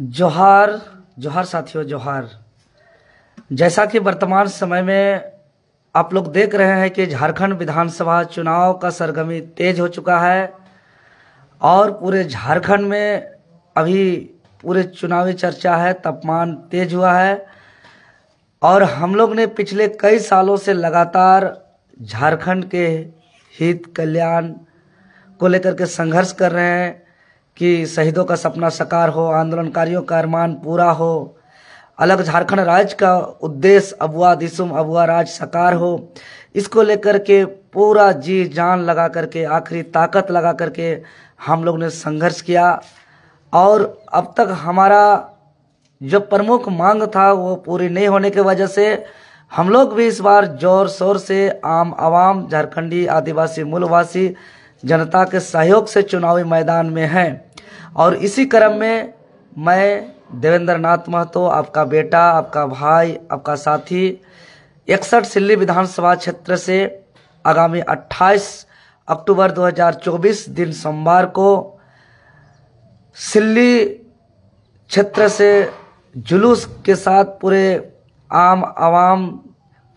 जोहार जोहार साथियों जोहार जैसा कि वर्तमान समय में आप लोग देख रहे हैं कि झारखंड विधानसभा चुनाव का सरगमी तेज हो चुका है और पूरे झारखंड में अभी पूरे चुनावी चर्चा है तापमान तेज हुआ है और हम लोग ने पिछले कई सालों से लगातार झारखंड के हित कल्याण को लेकर के संघर्ष कर रहे हैं कि शहीदों का सपना साकार हो आंदोलनकारियों का अरमान पूरा हो अलग झारखंड राज्य का उद्देश्य अबुआ दिसुम अबुआ राज साकार हो इसको लेकर के पूरा जी जान लगा करके आखिरी ताकत लगा करके हम लोग ने संघर्ष किया और अब तक हमारा जो प्रमुख मांग था वो पूरी नहीं होने की वजह से हम लोग भी इस बार जोर शोर से आम आवाम झारखंडी आदिवासी मूलवासी जनता के सहयोग से चुनावी मैदान में हैं और इसी क्रम में मैं देवेंद्र नाथ महतो आपका बेटा आपका भाई आपका साथी इकसठ सिल्ली विधानसभा क्षेत्र से आगामी 28 अक्टूबर 2024 दिन सोमवार को सिल्ली क्षेत्र से जुलूस के साथ पूरे आम आवाम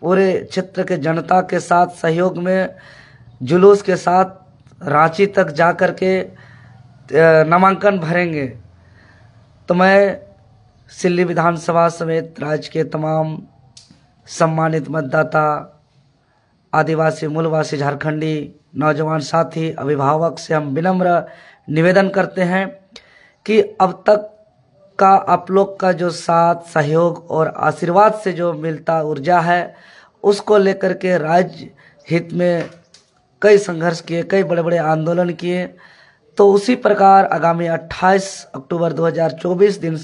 पूरे क्षेत्र के जनता के साथ सहयोग में जुलूस के साथ रांची तक जा कर के नामांकन भरेंगे तो मैं सिल्ली विधानसभा समेत राज्य के तमाम सम्मानित मतदाता आदिवासी मूलवासी झारखंडी नौजवान साथी अभिभावक से हम विनम्र निवेदन करते हैं कि अब तक का आप लोग का जो साथ सहयोग और आशीर्वाद से जो मिलता ऊर्जा है उसको लेकर के राज्य हित में कई संघर्ष किए कई बड़े बड़े आंदोलन किए तो उसी प्रकार आगामी 28 अक्टूबर 2024 दिन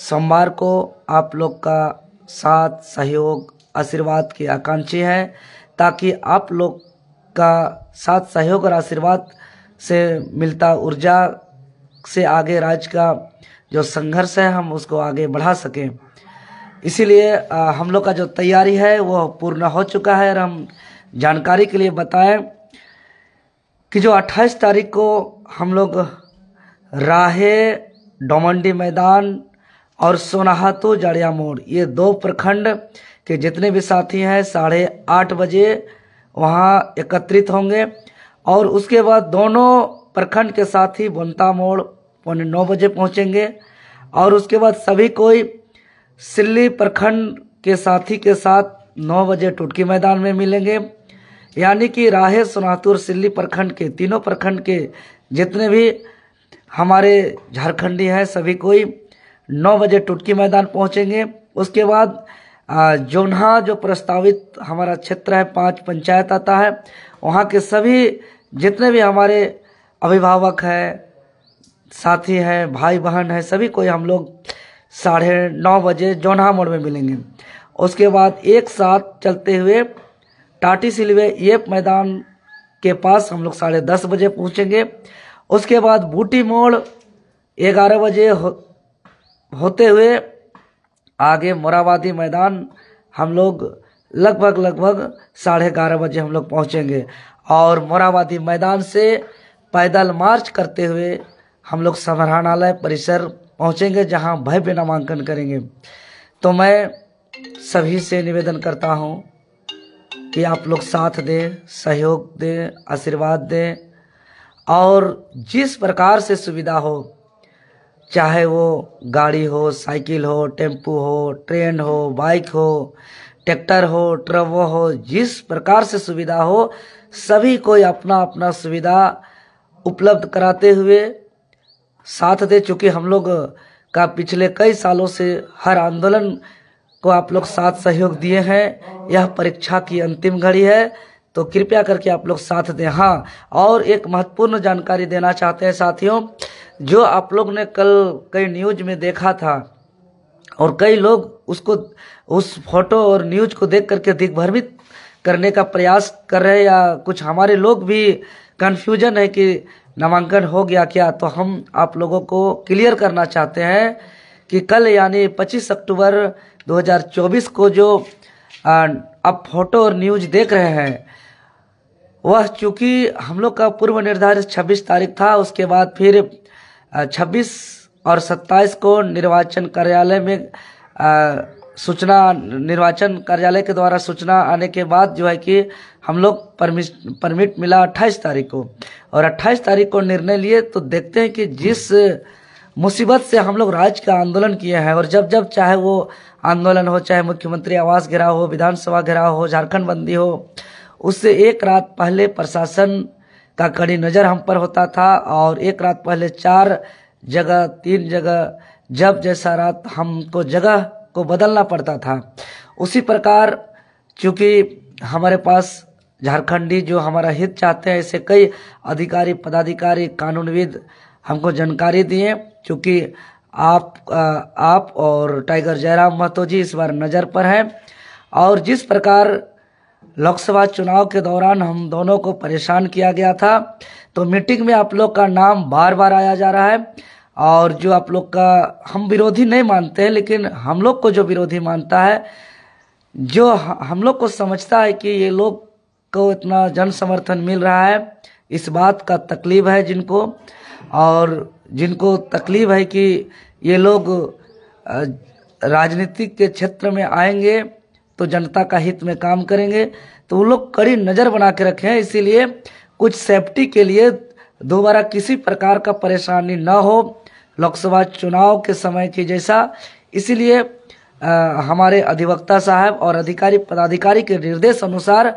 सोमवार को आप लोग का साथ सहयोग आशीर्वाद की आकांक्षी है ताकि आप लोग का साथ सहयोग और आशीर्वाद से मिलता ऊर्जा से आगे राज्य का जो संघर्ष है हम उसको आगे बढ़ा सकें इसीलिए हम लोग का जो तैयारी है वह पूर्ण हो चुका है और हम जानकारी के लिए बताएं कि जो 28 तारीख को हम लोग राहे डोमंडी मैदान और सोनाहातु जाड़िया मोड़ ये दो प्रखंड के जितने भी साथी हैं साढ़े आठ बजे वहाँ एकत्रित होंगे और उसके बाद दोनों प्रखंड के साथी बनता मोड़ पौने नौ बजे पहुँचेंगे और उसके बाद सभी कोई सिल्ली प्रखंड के साथी के साथ नौ बजे टुटकी मैदान में मिलेंगे यानी कि राहे सोनातुर सिल्ली प्रखंड के तीनों प्रखंड के जितने भी हमारे झारखंडी हैं सभी कोई नौ बजे टुटकी मैदान पहुंचेंगे उसके बाद जोन्हा जो प्रस्तावित हमारा क्षेत्र है पांच पंचायत आता है वहाँ के सभी जितने भी हमारे अभिभावक हैं साथी हैं भाई बहन हैं सभी कोई हम लोग साढ़े नौ बजे जोन्हा मोड़ में मिलेंगे उसके बाद एक साथ चलते हुए टाटी सिलवे ये मैदान के पास हम लोग साढ़े दस बजे पहुँचेंगे उसके बाद बूटी मोड़ ग्यारह बजे हो, होते हुए आगे मोराबादी मैदान हम लोग लगभग लगभग साढ़े ग्यारह बजे हम लोग पहुँचेंगे और मोराबादी मैदान से पैदल मार्च करते हुए हम लोग संग्रहालय परिसर पहुँचेंगे जहाँ भव्य नामांकन करेंगे तो मैं सभी से निवेदन करता हूँ कि आप लोग साथ दें सहयोग दें आशीर्वाद दें और जिस प्रकार से सुविधा हो चाहे वो गाड़ी हो साइकिल हो टेम्पू हो ट्रेन हो बाइक हो ट्रैक्टर हो ट्रव हो जिस प्रकार से सुविधा हो सभी को अपना अपना सुविधा उपलब्ध कराते हुए साथ दे चूँकि हम लोग का पिछले कई सालों से हर आंदोलन को तो आप लोग साथ सहयोग दिए हैं यह परीक्षा की अंतिम घड़ी है तो कृपया करके आप लोग साथ दें हाँ और एक महत्वपूर्ण जानकारी देना चाहते हैं साथियों जो आप लोग ने कल कई न्यूज में देखा था और कई लोग उसको उस फोटो और न्यूज को देख करके दिग्भ्रमित करने का प्रयास कर रहे या कुछ हमारे लोग भी कन्फ्यूजन है कि नामांकन हो गया क्या तो हम आप लोगों को क्लियर करना चाहते हैं कि कल यानी 25 अक्टूबर 2024 को जो आप फोटो और न्यूज देख रहे हैं वह चूंकि हम लोग का पूर्व निर्धारित 26 तारीख था उसके बाद फिर 26 और 27 को निर्वाचन कार्यालय में सूचना निर्वाचन कार्यालय के द्वारा सूचना आने के बाद जो है कि हम लोग परमिट परमिट मिला 28 तारीख को और 28 तारीख को निर्णय लिए तो देखते हैं कि जिस मुसीबत से हम लोग राज्य का आंदोलन किए हैं और जब जब चाहे वो आंदोलन हो चाहे मुख्यमंत्री आवास घेराव हो विधानसभा घेराव हो झारखंड बंदी हो उससे एक रात पहले प्रशासन का कड़ी नज़र हम पर होता था और एक रात पहले चार जगह तीन जगह जब जैसा रात हमको जगह को बदलना पड़ता था उसी प्रकार चूँकि हमारे पास झारखंडी जो हमारा हित चाहते हैं ऐसे कई अधिकारी पदाधिकारी कानूनविद हमको जानकारी दिए क्योंकि आप आ, आप और टाइगर जयराम महतो जी इस बार नज़र पर हैं और जिस प्रकार लोकसभा चुनाव के दौरान हम दोनों को परेशान किया गया था तो मीटिंग में आप लोग का नाम बार बार आया जा रहा है और जो आप लोग का हम विरोधी नहीं मानते हैं लेकिन हम लोग को जो विरोधी मानता है जो हम लोग को समझता है कि ये लोग को इतना जन समर्थन मिल रहा है इस बात का तकलीफ है जिनको और जिनको तकलीफ है कि ये लोग राजनीतिक के क्षेत्र में आएंगे तो जनता का हित में काम करेंगे तो वो लोग कड़ी नज़र बना के रखे हैं इसीलिए कुछ सेफ्टी के लिए दोबारा किसी प्रकार का परेशानी न हो लोकसभा चुनाव के समय की जैसा इसीलिए हमारे अधिवक्ता साहब और अधिकारी पदाधिकारी के निर्देश अनुसार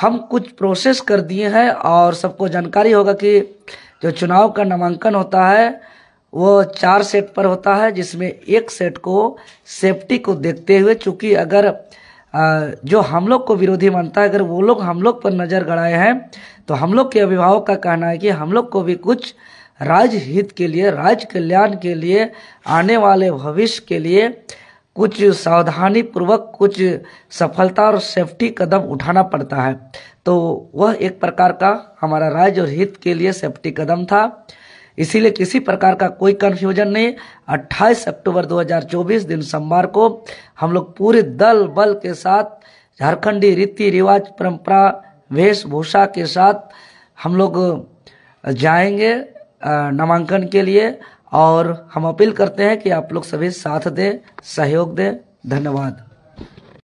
हम कुछ प्रोसेस कर दिए हैं और सबको जानकारी होगा कि जो चुनाव का नामांकन होता है वो चार सेट पर होता है जिसमें एक सेट को सेफ्टी को देखते हुए चूँकि अगर जो हम लोग को विरोधी मानता है अगर वो लोग हम लोग पर नज़र गड़ाए हैं तो हम लोग के अभिभावक का कहना है कि हम लोग को भी कुछ राज्य हित के लिए राज्य कल्याण के लिए आने वाले भविष्य के लिए कुछ सावधानी पूर्वक कुछ सफलता और सेफ्टी कदम उठाना पड़ता है तो वह एक प्रकार का हमारा राज्य और हित के लिए सेफ्टी कदम था इसीलिए किसी प्रकार का कोई कन्फ्यूजन नहीं 28 अक्टूबर 2024 दिन सोमवार को हम लोग पूरे दल बल के साथ झारखंडी रीति रिवाज परंपरा वेशभूषा के साथ हम लोग जाएंगे नामांकन के लिए और हम अपील करते हैं कि आप लोग सभी साथ दें सहयोग दें धन्यवाद